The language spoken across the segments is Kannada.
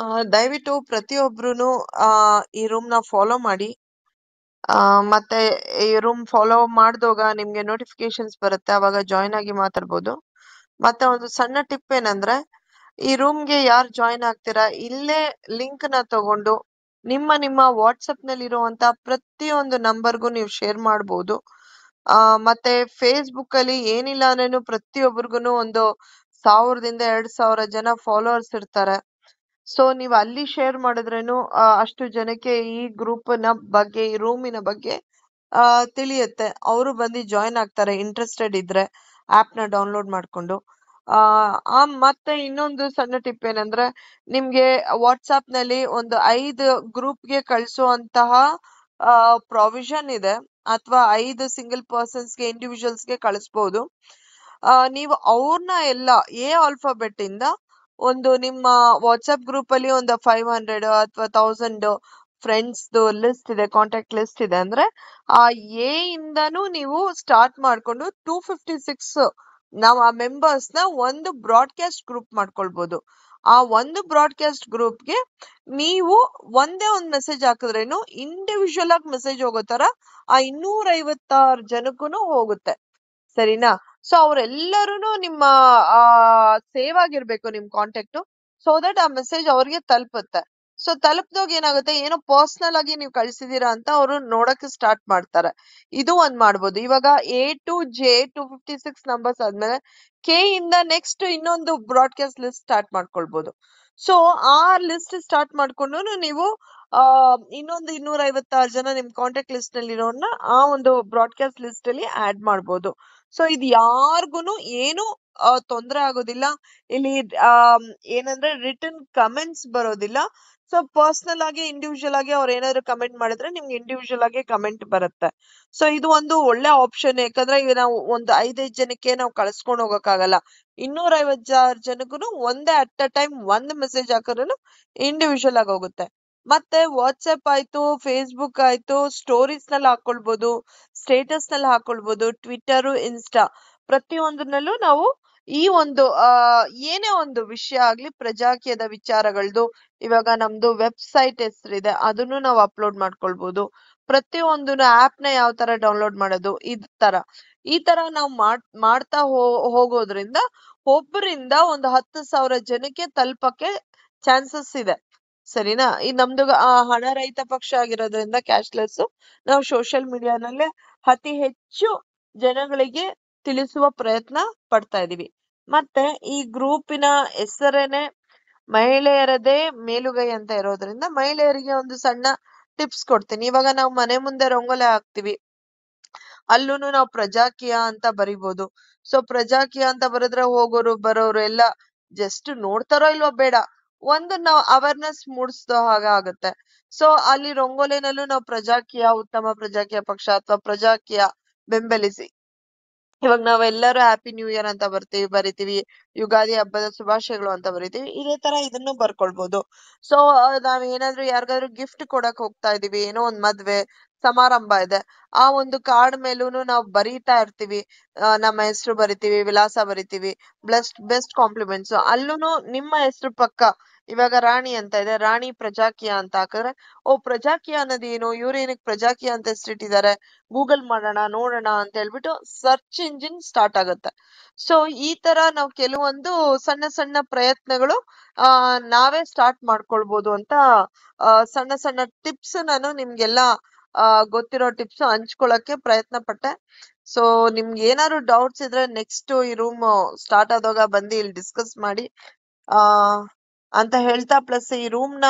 ಆ ದಯವಿಟ್ಟು ಪ್ರತಿಯೊಬ್ರು ಈ ರೂಮ್ ನ ಫಾಲೋ ಮಾಡಿ ಆ ಮತ್ತೆ ಈ ರೂಮ್ ಫಾಲೋ ಮಾಡಿದಾಗ ನಿಮ್ಗೆ ನೋಟಿಫಿಕೇಶನ್ಸ್ ಬರುತ್ತೆ ಅವಾಗ ಜಾಯಿನ್ ಆಗಿ ಮಾತಾಡ್ಬೋದು ಮತ್ತೆ ಒಂದು ಸಣ್ಣ ಟಿಪ್ ಏನಂದ್ರೆ ಈ ರೂಮ್ ಗೆ ಯಾರು ಜಾಯಿನ್ ಆಗ್ತೀರಾ ಇಲ್ಲೇ ಲಿಂಕ್ ನ ತಗೊಂಡು ನಿಮ್ಮ ನಿಮ್ಮ ವಾಟ್ಸಪ್ ನಲ್ಲಿ ಇರುವಂತ ಪ್ರತಿಯೊಂದು ನಂಬರ್ಗೂ ನೀವು ಶೇರ್ ಮಾಡಬಹುದು ಆ ಮತ್ತೆ ಫೇಸ್ಬುಕ್ ಅಲ್ಲಿ ಏನಿಲ್ಲ ಅಂದ್ರೇನು ಪ್ರತಿಯೊಬ್ಬರಿಗೂ ಒಂದು ಸಾವಿರದಿಂದ ಎರಡ್ ಸಾವಿರ ಜನ ಫಾಲೋವರ್ಸ್ ಇರ್ತಾರೆ ಸೊ ನೀವು ಅಲ್ಲಿ ಶೇರ್ ಮಾಡಿದ್ರೇನು ಅಷ್ಟು ಜನಕ್ಕೆ ಈ ಗ್ರೂಪ್ ನ ಬಗ್ಗೆ ಈ ರೂಮಿನ ಬಗ್ಗೆ ತಿಳಿಯುತ್ತೆ ಅವರು ಬಂದು ಜಾಯಿನ್ ಆಗ್ತಾರೆ ಇಂಟ್ರೆಸ್ಟೆಡ್ ಇದ್ರೆ ಆಪ್ ನ ಡೌನ್ಲೋಡ್ ಮಾಡಿಕೊಂಡು ಆ ಮತ್ತೆ ಇನ್ನೊಂದು ಸಣ್ಣ ಟಿಪ್ ಏನಂದ್ರೆ ನಿಮ್ಗೆ ನಲ್ಲಿ ಒಂದು ಐದು ಗ್ರೂಪ್ಗೆ ಕಳಿಸುವಂತಹ ಪ್ರಾವಿಷನ್ ಇದೆ ಅಥವಾ ಐದು ಸಿಂಗಲ್ ಇಂಡಿವಿಜುವಲ್ಸ್ ಇಂಡಿವಿಜುವಲ್ಸ್ಗೆ ಕಳಿಸ್ಬೋದು ನೀವು ಅವ್ರನ್ನ ಎಲ್ಲ ಎ ಆಲ್ಫಾಬೆಟ್ ಇಂದ ಒಂದು ನಿಮ್ಮ ಗ್ರೂಪ್ ಅಲ್ಲಿ ಒಂದು ಫೈವ್ ಹಂಡ್ರೆಡ್ ಅಥವಾ ತೌಸಂಡ್ ಫ್ರೆಂಡ್ಸ್ದು ಲಿಸ್ಟ್ ಇದೆ ಕಾಂಟ್ಯಾಕ್ಟ್ ಲಿಸ್ಟ್ ಇದೆ ಅಂದ್ರೆ ಆ ಎ ಇಂದನು ನೀವು ಸ್ಟಾರ್ಟ್ ಮಾಡ್ಕೊಂಡು ಟೂ ಫಿಫ್ಟಿ ಸಿಕ್ಸ್ ನಾವು ಆ ನ ಒಂದು ಬ್ರಾಡ್ಕಾಸ್ಟ್ ಗ್ರೂಪ್ ಮಾಡ್ಕೊಳ್ಬೋದು ಆ ಒಂದು ಬ್ರಾಡ್ಕಾಸ್ಟ್ ಗ್ರೂಪ್ಗೆ ನೀವು ಒಂದೇ ಒಂದು ಮೆಸೇಜ್ ಹಾಕಿದ್ರೇನು ಇಂಡಿವಿಜುವಲ್ ಆಗಿ ಮೆಸೇಜ್ ಹೋಗೋ ತರ ಆ ಇನ್ನೂರ ಐವತ್ತಾರು ಜನಕ್ಕೂ ಹೋಗುತ್ತೆ ಸರಿನಾ ಸೊ ಅವರೆಲ್ಲರೂ ನಿಮ್ಮ ಸೇವ್ ಆಗಿರ್ಬೇಕು ನಿಮ್ ಕಾಂಟ್ಯಾಕ್ಟ್ ಸೊ ದಟ್ ಆ ಮೆಸೇಜ್ ಅವ್ರಿಗೆ ತಲುಪುತ್ತೆ ಸೊ ತಲುಪ್ದಾಗ ಏನಾಗುತ್ತೆ ಏನೋ ಪರ್ಸನಲ್ ಆಗಿ ನೀವು ಕಳ್ಸಿದೀರಾ ಅಂತ ಅವರು ನೋಡಕ್ಕೆ ಸ್ಟಾರ್ಟ್ ಮಾಡ್ತಾರೆ ಇದು ಒಂದ್ ಮಾಡ್ಬೋದು ಇವಾಗ A to J two fifty six numbers ಆದ್ಮೇಲೆ ಕೆ ಇಂದ ನೆಕ್ಸ್ಟ್ ಇನ್ನೊಂದು ಬ್ರಾಡ್ಕಾಸ್ಟ್ ಲಿಸ್ಟ್ ಸ್ಟಾರ್ಟ್ ಮಾಡ್ಕೊಳ್ಬಹುದು ಸೊ ಆ ಲಿಸ್ಟ್ ಸ್ಟಾರ್ಟ್ ಮಾಡ್ಕೊಂಡು ನೀವು ಇನ್ನೊಂದು ಇನ್ನೂರ ಐವತ್ತಾರು ಜನ ನಿಮ್ ಕಾಂಟ್ಯಾಕ್ಟ್ ಲಿಸ್ಟ್ ನಲ್ಲಿ ಇರೋನ್ನ ಆ ಒಂದು ಬ್ರಾಡ್ಕಾಸ್ಟ್ ಲಿಸ್ಟ್ ಅಲ್ಲಿ ಆಡ್ ಮಾಡ್ಬೋದು ಸೊ ಇದು ಯಾರ್ಗು ಏನು ತೊಂದರೆ ಆಗೋದಿಲ್ಲ ಇಲ್ಲಿ ಏನಂದ್ರೆ ರಿಟರ್ನ್ ಕಮೆಂಟ್ಸ್ ಬರೋದಿಲ್ಲ ಸೊ ಪರ್ಸನಲ್ ಆಗಿ ಇಂಡಿವಿಜುವಲ್ ಆಗಿ ಅವ್ರು ಏನಾದ್ರು ಕಮೆಂಟ್ ಮಾಡಿದ್ರೆ ನಿಮ್ಗೆ ಇಂಡಿವಿಜುವಲ್ ಆಗಿ ಕಮೆಂಟ್ ಬರುತ್ತೆ ಸೊ ಇದು ಒಂದು ಒಳ್ಳೆ ಆಪ್ಷನ್ ಯಾಕಂದ್ರೆ ಈಗ ನಾವು ಒಂದು ಐದೈದು ಜನಕ್ಕೆ ನಾವು ಕಳ್ಸ್ಕೊಂಡು ಹೋಗಕ್ ಆಗಲ್ಲ ಇನ್ನೂರ ಒಂದೇ ಅಟ್ a ಟೈಮ್ ಒಂದ್ ಮೆಸೇಜ್ ಹಾಕಿದ್ರು ಇಂಡಿವಿಜುವಲ್ ಆಗಿ ಹೋಗುತ್ತೆ ಮತ್ತೆ ವಾಟ್ಸಪ್ ಆಯ್ತು ಫೇಸ್ಬುಕ್ ಆಯ್ತು ಸ್ಟೋರೀಸ್ ನಲ್ಲಿ ಹಾಕೊಳ್ಬಹುದು ಸ್ಟೇಟಸ್ ನಲ್ಲಿ ಹಾಕೊಳ್ಬೋದು ಟ್ವಿಟರ್ ಇನ್ಸ್ಟಾ ಪ್ರತಿಯೊಂದರಲ್ಲೂ ನಾವು ಈ ಒಂದು ಆ ಏನೇ ಒಂದು ವಿಷಯ ಆಗ್ಲಿ ಪ್ರಜಾಕೀಯದ ವಿಚಾರಗಳ್ದು ಇವಾಗ ನಮ್ದು ವೆಬ್ಸೈಟ್ ಹೆಸರಿದೆ ಅದನ್ನು ನಾವು ಅಪ್ಲೋಡ್ ಮಾಡ್ಕೊಳ್ಬಹುದು ಆಪ್ ನ ಯಾವ ತರ ಡೌನ್ಲೋಡ್ ಮಾಡೋದು ಈ ತರ ಈ ತರ ನಾವು ಮಾಡ್ತಾ ಹೋಗೋದ್ರಿಂದ ಒಬ್ಬರಿಂದ ಒಂದು ಹತ್ತು ಸಾವಿರ ಜನಕ್ಕೆ ತಲುಪಕ್ಕೆ ಚಾನ್ಸಸ್ ಇದೆ ಸರಿನಾ ಈ ನಮ್ದು ಹಣ ರಹಿತ ಪಕ್ಷ ಆಗಿರೋದ್ರಿಂದ ಕ್ಯಾಶ್ಲೆಸ್ ನಾವು ಸೋಷಿಯಲ್ ಮೀಡಿಯಾನಲ್ಲೇ ಅತಿ ಹೆಚ್ಚು ಜನಗಳಿಗೆ ತಿಳಿಸುವ ಪ್ರಯತ್ನ ಪಡ್ತಾ ಇದೀವಿ ಮತ್ತೆ ಈ ಗ್ರೂಪಿನ ಹೆಸರೇನೆ ಮಹಿಳೆಯರದೇ ಮೇಲುಗೈ ಅಂತ ಇರೋದ್ರಿಂದ ಮಹಿಳೆಯರಿಗೆ ಒಂದು ಸಣ್ಣ ಟಿಪ್ಸ್ ಕೊಡ್ತೀನಿ ಇವಾಗ ನಾವು ಮನೆ ಮುಂದೆ ರಂಗೋಲೆ ಹಾಕ್ತಿವಿ ಅಲ್ಲೂನು ನಾವು ಪ್ರಜಾಕೀಯ ಅಂತ ಬರಿಬೋದು ಸೊ ಪ್ರಜಾಕೀಯ ಅಂತ ಬರೆದ್ರೆ ಹೋಗೋರು ಬರೋರು ಎಲ್ಲ ಜಸ್ಟ್ ನೋಡ್ತಾರೋ ಇಲ್ವೋ ಬೇಡ ಒಂದು ನಾವು ಅವೇರ್ನೆಸ್ ಮೂಡಿಸೋ ಹಾಗೆ ಆಗುತ್ತೆ ಸೊ ಅಲ್ಲಿ ರಂಗೋಲಿನಲ್ಲೂ ನಾವು ಪ್ರಜಾಕೀಯ ಉತ್ತಮ ಪ್ರಜಾಕೀಯ ಪಕ್ಷ ಅಥವಾ ಪ್ರಜಾಕೀಯ ಬೆಂಬಲಿಸಿ ಇವಾಗ ನಾವೆಲ್ಲರೂ ಹ್ಯಾಪಿ ನ್ಯೂ ಇಯರ್ ಅಂತ ಬರ್ತೀವಿ ಬರಿತೀವಿ ಯುಗಾದಿ ಹಬ್ಬದ ಶುಭಾಶಯಗಳು ಅಂತ ಬರೀತೀವಿ ಇದೇ ತರ ಇದನ್ನು ಬರ್ಕೊಳ್ಬಹುದು ಸೊ ನಾವ್ ಏನಾದ್ರು ಯಾರಿಗಾದ್ರು ಗಿಫ್ಟ್ ಕೊಡಕ್ ಹೋಗ್ತಾ ಇದೀವಿ ಏನೋ ಒಂದ್ ಮದ್ವೆ ಸಮಾರಂಭ ಇದೆ ಆ ಒಂದು ಕಾರ್ಡ್ ಮೇಲೂನು ನಾವು ಬರೀತಾ ಇರ್ತೀವಿ ನಮ್ಮ ಹೆಸರು ಬರಿತೀವಿ ವಿಳಾಸ ಬರಿತೀವಿ ಬೆಸ್ಟ್ ಬೆಸ್ಟ್ ಕಾಂಪ್ಲಿಮೆಂಟ್ಸ್ ಅಲ್ಲೂನು ನಿಮ್ಮ ಹೆಸರು ಪಕ್ಕ ಇವಾಗ ರಾಣಿ ಅಂತ ಇದೆ ರಾಣಿ ಪ್ರಜಾಕಿಯ ಅಂತ ಹಾಕಿದ್ರೆ ಓ ಪ್ರಜಾಕಿಯ ಅನ್ನೋದೇನು ಇವ್ರೇನಕ್ ಪ್ರಜಾಕಿಯ ಅಂತ ಹೆಸರಿಟ್ಟಿದ್ದಾರೆ ಗೂಗಲ್ ಮಾಡೋಣ ನೋಡೋಣ ಅಂತ ಹೇಳ್ಬಿಟ್ಟು ಸರ್ಚ್ ಇಂಜಿನ್ ಸ್ಟಾರ್ಟ್ ಆಗುತ್ತೆ ಸೊ ಈ ತರ ನಾವು ಕೆಲವು ಒಂದು ಸಣ್ಣ ಸಣ್ಣ ಪ್ರಯತ್ನಗಳು ಆ ನಾವೇ ಸ್ಟಾರ್ಟ್ ಮಾಡ್ಕೊಳ್ಬೋದು ಅಂತ ಸಣ್ಣ ಸಣ್ಣ ಟಿಪ್ಸ್ ನಾನು ನಿಮ್ಗೆಲ್ಲ ಗೊತ್ತಿರೋ ಟಿಪ್ಸ್ ಹಂಚ್ಕೊಳಕ್ಕೆ ಪ್ರಯತ್ನ ಪಟ್ಟೆ ಸೊ ನಿಮ್ಗೆ ಏನಾದ್ರು ಡೌಟ್ಸ್ ಇದ್ರೆ ನೆಕ್ಸ್ಟ್ ಈ ರೂಮ್ ಸ್ಟಾರ್ಟ್ ಆದಾಗ ಬಂದು ಇಲ್ಲಿ ಡಿಸ್ಕಸ್ ಮಾಡಿ ಆ ಅಂತ ಹೇಳ್ತಾ ಪ್ಲಸ್ ಈ ರೂಮ್ ನ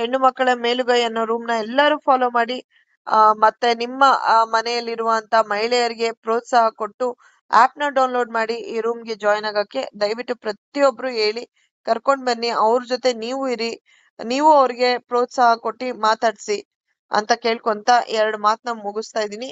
ಹೆಣ್ಣು ಮಕ್ಕಳ ಮೇಲುಗೈ ಅನ್ನೋ ರೂಮ್ ನ ಎಲ್ಲರೂ ಫಾಲೋ ಮಾಡಿ ಮತ್ತೆ ನಿಮ್ಮ ಮನೆಯಲ್ಲಿರುವಂತ ಮಹಿಳೆಯರಿಗೆ ಪ್ರೋತ್ಸಾಹ ಕೊಟ್ಟು ಆಪ್ ನ ಡೌನ್ಲೋಡ್ ಮಾಡಿ ಈ ರೂಮ್ ಗೆ ಜಾಯಿನ್ ಆಗಕ್ಕೆ ದಯವಿಟ್ಟು ಪ್ರತಿಯೊಬ್ರು ಹೇಳಿ ಕರ್ಕೊಂಡ್ ಬನ್ನಿ ಅವ್ರ ಜೊತೆ ನೀವು ಇರಿ ನೀವು ಅವ್ರಿಗೆ ಪ್ರೋತ್ಸಾಹ ಕೊಟ್ಟಿ ಮಾತಾಡ್ಸಿ ಅಂತ ಕೇಳ್ಕೊಂತ ಎರಡ್ ಮಾತ್ನ ಮುಗಿಸ್ತಾ ಇದೀನಿ